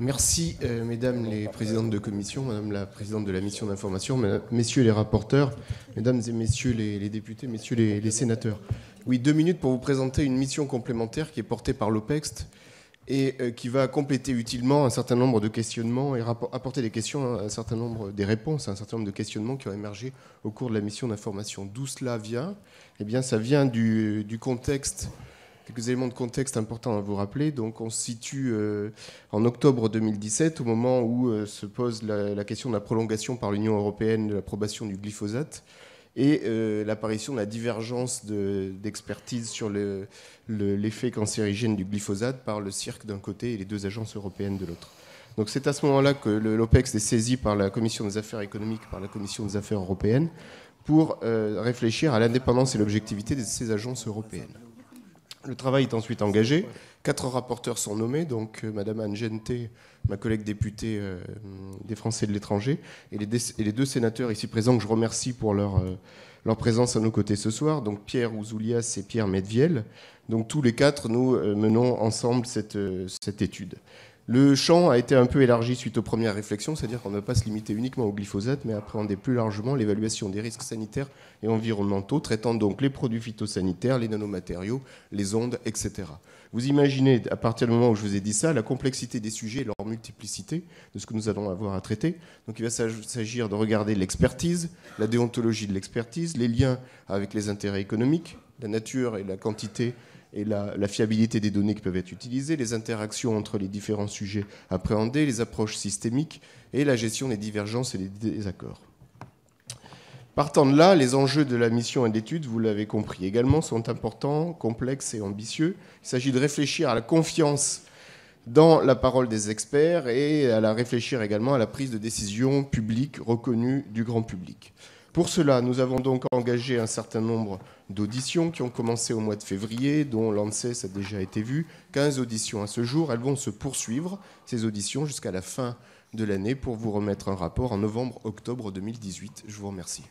Merci, euh, mesdames les présidentes de commission, madame la présidente de la mission d'information, messieurs les rapporteurs, mesdames et messieurs les, députés, messieurs les, sénateurs. Oui, deux minutes pour vous présenter une mission complémentaire qui est portée par l'OPEXT et euh, qui va compléter utilement un certain nombre de questionnements et apporter des questions, hein, un certain nombre des réponses à un certain nombre de questionnements qui ont émergé au cours de la mission d'information. D'où cela vient Eh bien, ça vient du, du contexte quelques éléments de contexte importants à vous rappeler. Donc, on se situe euh, en octobre 2017, au moment où euh, se pose la, question de la prolongation par l'Union européenne de l'approbation du glyphosate et euh, l'apparition de la divergence d'expertise sur l'effet cancérigène du glyphosate par le cirque d'un côté et les deux agences européennes de l'autre. Donc c'est à ce moment-là que l'OPEX est saisi par la Commission des affaires économiques, par la Commission des affaires européennes, pour réfléchir à l'indépendance et l'objectivité de ces agences européennes. Le travail est ensuite engagé. Quatre rapporteurs sont nommés, donc euh, Madame Anne ma collègue députée euh, des Français de l'étranger, et, les deux sénateurs ici présents que je remercie pour euh, leur, présence à nos côtés ce soir, donc Pierre Ouzoulias et Pierre Medviel. Donc tous les quatre, nous menons ensemble cette étude. Le champ a été un peu élargi suite aux premières réflexions, c'est-à-dire qu'on ne va pas se limiter uniquement au glyphosate, mais appréhender plus largement l'évaluation des risques sanitaires et environnementaux, traitant donc les produits phytosanitaires, les nanomatériaux, les ondes, etc. Vous imaginez, à partir du moment où je vous ai dit ça, la complexité des sujets et leur multiplicité de ce que nous allons avoir à traiter. Donc il va s'agir de regarder l'expertise, la déontologie de l'expertise, les liens avec les intérêts économiques, la nature et la quantité et la, fiabilité des données qui peuvent être utilisées, les interactions entre les différents sujets appréhendés, les approches systémiques et la gestion des divergences et des désaccords. Partant de là, les enjeux de la mission et d'études, vous l'avez compris également, sont importants, complexes et ambitieux. Il s'agit de réfléchir à la confiance dans la parole des experts et à la réfléchir également à la prise de décision publique reconnue du grand public. Pour cela, nous avons donc engagé un certain nombre d'auditions qui ont commencé au mois de février, dont l'ANSES a déjà été vu. 15 auditions à ce jour. Elles vont se poursuivre, ces auditions, jusqu'à la fin de l'année pour vous remettre un rapport en novembre-octobre 2018. Je vous remercie.